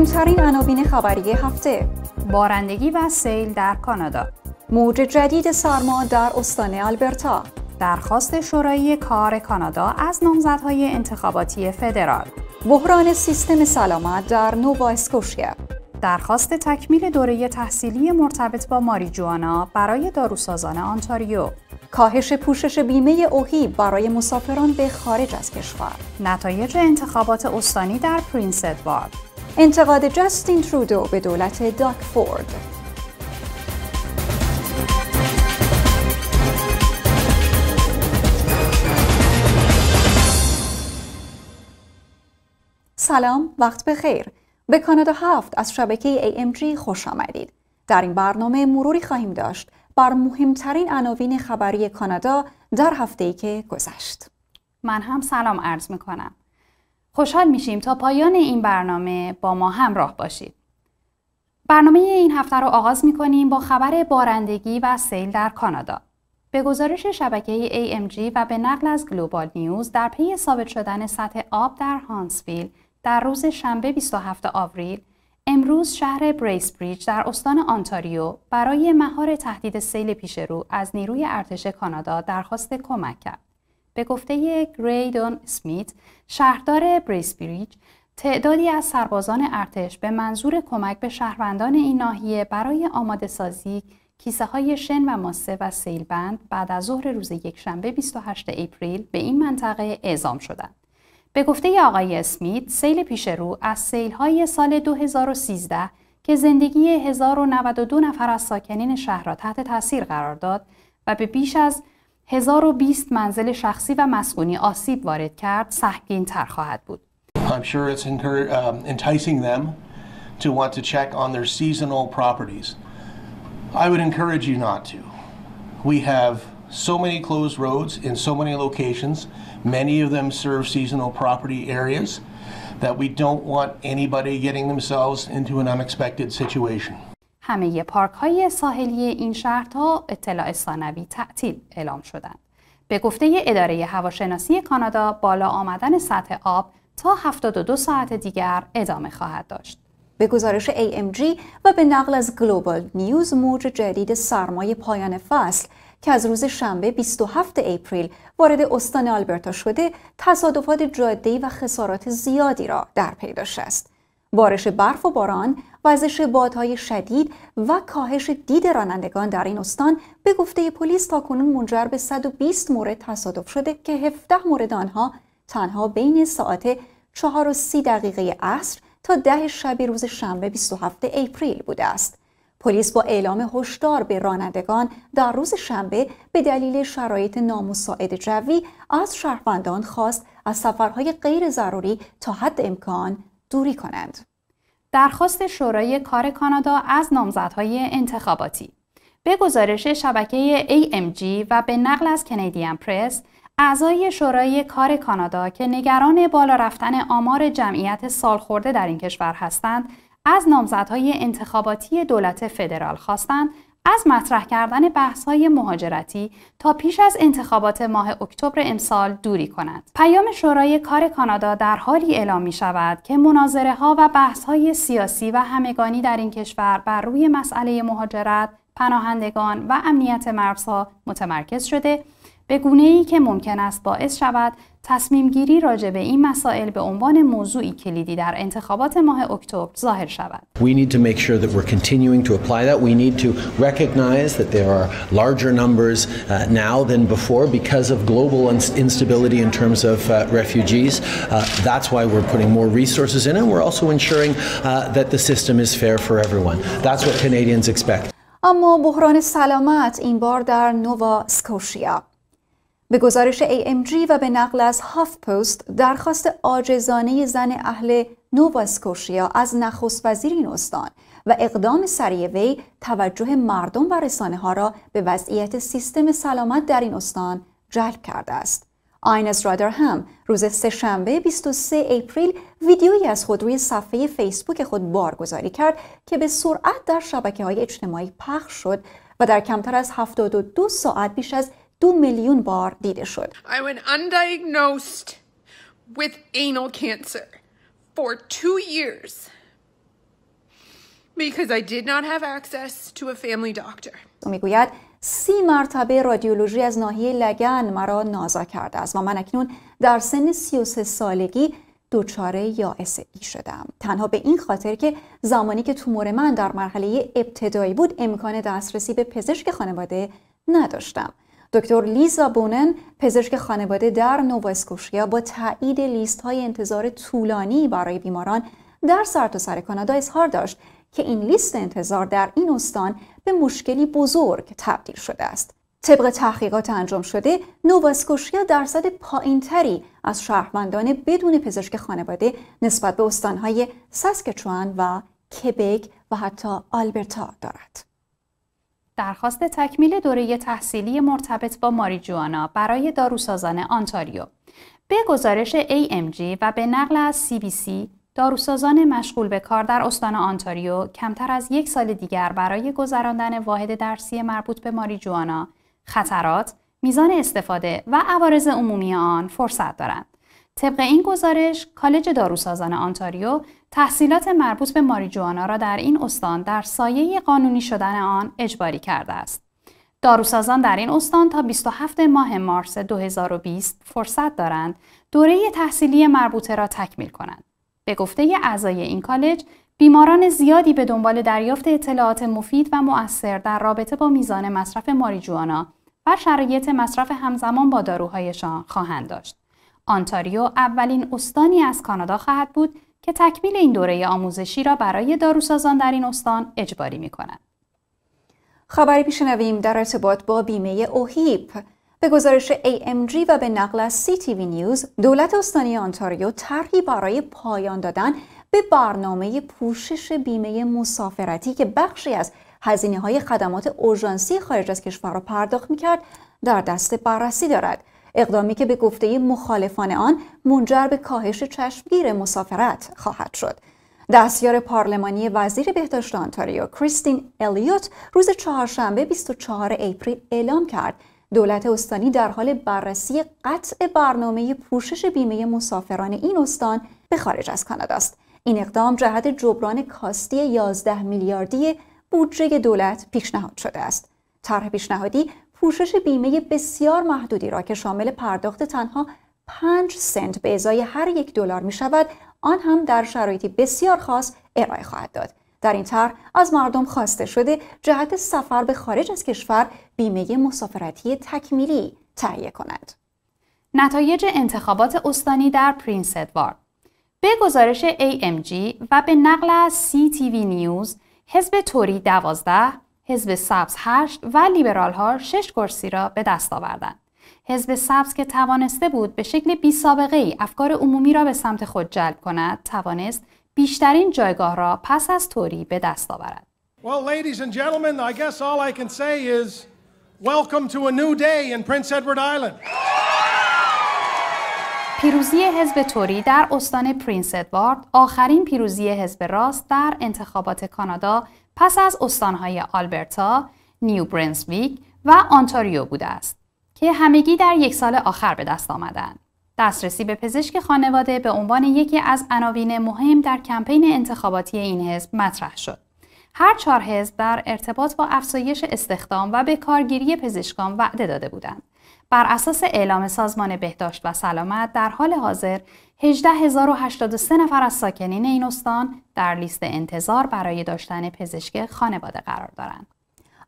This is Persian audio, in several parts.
مهمترین عناوین خبری هفته بارندگی و سیل در کانادا موج جدید سرما در استان آلبرتا درخواست شورای کار کانادا از نامزدهای انتخاباتی فدرال بحران سیستم سلامت در نووا اسکوشیا درخواست تکمیل دوره تحصیلی مرتبط با ماریجوانا برای داروسازان آنتاریو کاهش پوشش بیمه اوهی برای مسافران به خارج از کشور نتایج انتخابات استانی در پرینس ادوارد انتقاد جاستین ترودو به دولت داک فورد سلام وقت بخیر به کانادا هفت از شبکه ای جی خوش آمدید در این برنامه مروری خواهیم داشت بر مهمترین عناوین خبری کانادا در هفته که گذشت من هم سلام عرض میکنم خوشحال میشیم تا پایان این برنامه با ما همراه باشید. برنامه این هفته رو آغاز میکنیم با خبر بارندگی و سیل در کانادا. به گزارش شبکه AMG و به نقل از گلوبال نیوز در پی ثابت شدن سطح آب در هانسفیل در روز شنبه 27 آوریل امروز شهر بریج در استان آنتاریو برای مهار تهدید سیل پیشرو از نیروی ارتش کانادا درخواست کمک کرد. به گفته گریدون سمیت شهردار بریسبریج تعدادی از سربازان ارتش به منظور کمک به شهروندان این ناحیه برای آماده سازی کیسه های شن و ماسه و سیل بند بعد از ظهر روز یکشنبه 28 اپریل به این منطقه اعزام شدند. به گفته آقای اسمیت، سیل پیشرو از سیل های سال 2013 که زندگی 1092 نفر از ساکنین شهر را تحت تاثیر قرار داد و به بیش از 1020 منزل شخصی و مسکونی آسیب وارد کرد سهگین تر خواهد بود. I'm sure it's enticing them to want to check on their seasonal properties. I would encourage you not to. We have so many closed roads in so many locations. Many of them serve seasonal property areas that we don't want anybody getting themselves into an unexpected situation. همه پارک های ساحلی این شهر تا اطلاع ثانوی تعطیل اعلام شدند. به گفته اداره هواشناسی کانادا بالا آمدن سطح آب تا 72 ساعت دیگر ادامه خواهد داشت. به گزارش AMG و به نقل از گلوبال نیوز موج جدید سرمایه پایان فصل که از روز شنبه 27 اپریل وارد استان آلبرتا شده تصادفات جاده‌ای و خسارات زیادی را در پی داشته است. بارش برف و باران، وزش بادهای شدید و کاهش دید رانندگان در این استان به گفته پلیس تاکنون منجر به 120 مورد تصادف شده که 17 مورد آنها تنها بین ساعت 4 و دقیقه عصر تا ده شب روز شنبه 27 اپریل بوده است. پلیس با اعلام هشدار به رانندگان در روز شنبه به دلیل شرایط نامساعد جوی از شهروندان خواست از سفرهای غیر ضروری تا حد امکان دوری کنند. درخواست شورای کار کانادا از نامزدهای انتخاباتی به گزارش شبکه AMG و به نقل از کنیدین پرس اعضای شورای کار کانادا که نگران بالا رفتن آمار جمعیت سالخورده در این کشور هستند از نامزدهای انتخاباتی دولت فدرال خواستند از مطرح کردن بحث‌های مهاجرتی تا پیش از انتخابات ماه اکتبر امسال دوری کند. پیام شورای کار کانادا در حالی اعلام می شود که مناظره ها و بحث های سیاسی و همگانی در این کشور بر روی مسئله مهاجرت، پناهندگان و امنیت مرزها متمرکز شده به گونه ای که ممکن است باعث شود تصمیم گیری راجع به این مسائل به عنوان موضوعی کلیدی در انتخابات ماه اکتبر ظاهر شود. We need to make sure that we're continuing to apply that. We need to recognize that there are larger numbers now than before because of global instability in terms of refugees. that's why we're putting more resources in and we're also ensuring that the system is fair for everyone. That's what Canadians expect. اما بحران سلامت این بار در نووا سکوشیا به گزارش AMG و به نقل از هاف پست درخواست آجزانه زن اهل نوواسکوشیا از نخست وزیر این استان و اقدام سریع وی توجه مردم و رسانه ها را به وضعیت سیستم سلامت در این استان جلب کرده است. آینس رادر هم روز سهشنبه 23 اپریل ویدیویی از خود روی صفحه فیسبوک خود بارگذاری کرد که به سرعت در شبکه های اجتماعی پخش شد و در کمتر از 72 ساعت بیش از دو میلیون بار دیده شد. I went undiagnosed with anal cancer for two years because I did میگوید سی مرتبه رادیولوژی از ناحیه لگن مرا نازا کرده است و من اکنون در سن 33 سالگی دچار ای شدم تنها به این خاطر که زمانی که تومور من در مرحله ابتدایی بود امکان دسترسی به پزشک خانواده نداشتم دکتر لیزا بونن پزشک خانواده در نوواسکوشیا با تایید لیست های انتظار طولانی برای بیماران در سرتاسر سر کانادا اظهار داشت که این لیست انتظار در این استان به مشکلی بزرگ تبدیل شده است. طبق تحقیقات انجام شده، نوواسکوشیا درصد پایینتری از شهروندان بدون پزشک خانواده نسبت به استانهای ساسکچوان و کبک و حتی آلبرتا دارد. درخواست تکمیل دوره تحصیلی مرتبط با ماریجوانا برای داروسازان آنتاریو به گزارش AMG و به نقل از CBC داروسازان مشغول به کار در استان آنتاریو کمتر از یک سال دیگر برای گذراندن واحد درسی مربوط به ماریجوانا خطرات میزان استفاده و عوارض عمومی آن فرصت دارند طبق این گزارش، کالج داروسازان آنتاریو تحصیلات مربوط به ماریجوانا را در این استان در سایه قانونی شدن آن اجباری کرده است. داروسازان در این استان تا 27 ماه مارس 2020 فرصت دارند دوره تحصیلی مربوطه را تکمیل کنند. به گفته اعضای این کالج، بیماران زیادی به دنبال دریافت اطلاعات مفید و مؤثر در رابطه با میزان مصرف ماریجوانا و شرایط مصرف همزمان با داروهایشان خواهند داشت. آنتاریو اولین استانی از کانادا خواهد بود که تکمیل این دوره آموزشی را برای داروسازان در این استان اجباری می کند. خبری پیشنویم در ارتباط با بیمه اوهیپ به گزارش AMG و به نقل از CTV نیوز دولت استانی آنتاریو طرحی برای پایان دادن به برنامه پوشش بیمه مسافرتی که بخشی از هزینه های خدمات اورژانسی خارج از کشور را پرداخت می کرد در دست بررسی دارد اقدامی که به گفته مخالفان آن منجر به کاهش چشمگیر مسافرت خواهد شد. دستیار پارلمانی وزیر بهداشت آنتاریو کریستین الیوت روز چهارشنبه 24 اپریل اعلام کرد دولت استانی در حال بررسی قطع برنامه پوشش بیمه مسافران این استان به خارج از کانادا است. این اقدام جهت جبران کاستی 11 میلیاردی بودجه دولت پیشنهاد شده است. طرح پیشنهادی پوشش بیمه بسیار محدودی را که شامل پرداخت تنها 5 سنت به ازای هر یک دلار می شود آن هم در شرایطی بسیار خاص ارائه خواهد داد در این طرح از مردم خواسته شده جهت سفر به خارج از کشور بیمه مسافرتی تکمیلی تهیه کنند نتایج انتخابات استانی در پرینس ادوارد به گزارش AMG و به نقل از CTV نیوز حزب توری 12 حزب سبز 8 و لیبرال ها 6 کرسی را به دست آوردند. حزب سبز که توانسته بود به شکل بی سابقه ای افکار عمومی را به سمت خود جلب کند توانست بیشترین جایگاه را پس از توری به دست آورد. Well, ladies and gentlemen, I guess all I can say is welcome to a new day in Prince Edward Island. پیروزی حزب توری در استان پرینس ادوارد آخرین پیروزی حزب راست در انتخابات کانادا پس از استانهای آلبرتا، نیو برنزویک و آنتاریو بوده است که همگی در یک سال آخر به دست آمدند. دسترسی به پزشک خانواده به عنوان یکی از عناوین مهم در کمپین انتخاباتی این حزب مطرح شد. هر چهار حزب در ارتباط با افزایش استخدام و به کارگیری پزشکان وعده داده بودند. بر اساس اعلام سازمان بهداشت و سلامت در حال حاضر 18083 نفر از ساکنین این استان در لیست انتظار برای داشتن پزشک خانواده قرار دارند.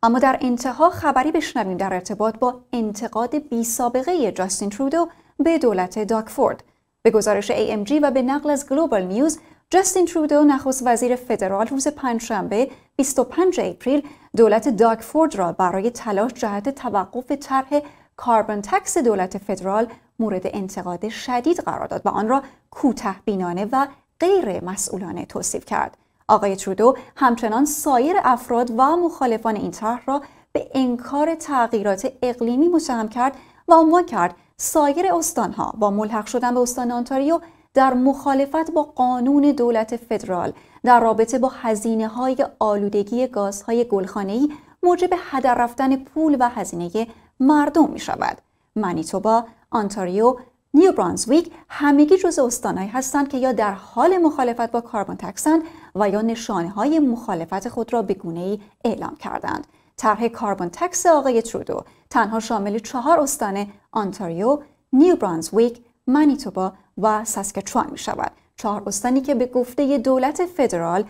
اما در انتها خبری بشنویم در ارتباط با انتقاد بی سابقه جاستین ترودو به دولت داکفورد. به گزارش AMG و به نقل از گلوبال نیوز، جاستین ترودو نخست وزیر فدرال روز پنجشنبه 25 اپریل دولت داکفورد را برای تلاش جهت توقف طرح کاربن تکس دولت فدرال مورد انتقاد شدید قرار داد و آن را کوته بینانه و غیر مسئولانه توصیف کرد. آقای ترودو همچنان سایر افراد و مخالفان این طرح را به انکار تغییرات اقلیمی متهم کرد و عنوان کرد سایر استانها با ملحق شدن به استان آنتاریو در مخالفت با قانون دولت فدرال در رابطه با هزینه های آلودگی گازهای گلخانه‌ای موجب هدر رفتن پول و هزینه مردم می شود. منیتوبا، آنتاریو، نیو برانزویک همگی جز استانهایی هستند که یا در حال مخالفت با کاربن تکسند و یا نشانه های مخالفت خود را به گونه اعلام کردند. طرح کاربن تکس آقای ترودو تنها شامل چهار استان آنتاریو، نیو برانزویک، مانیتوبا و ساسکچوان می شود. چهار استانی که به گفته دولت فدرال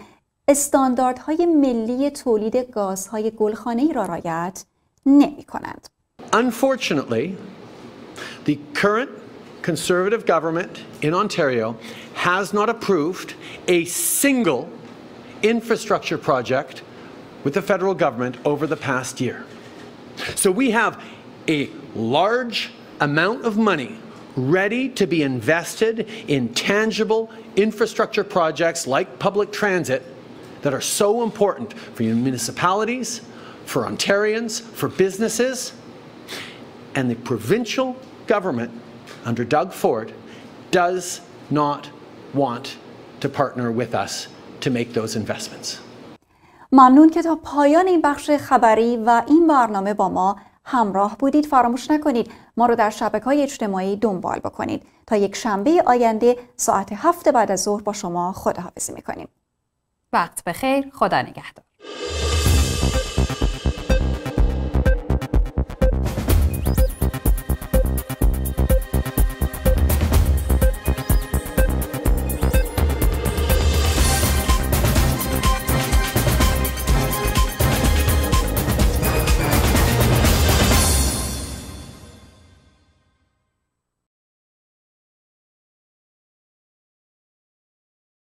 استانداردهای ملی تولید گازهای ای را رعایت نمی کنند. Unfortunately, the current Conservative government in Ontario has not approved a single infrastructure project with the federal government over the past year. So we have a large amount of money ready to be invested in tangible infrastructure projects like public transit that are so important for municipalities, for Ontarians, for businesses, And the ممنون که تا پایان این بخش خبری و این برنامه با ما همراه بودید فراموش نکنید ما رو در شبکه های اجتماعی دنبال بکنید تا یک شنبه آینده ساعت هفت بعد از ظهر با شما خداحافظی میکنیم وقت بخیر خدا نگهدار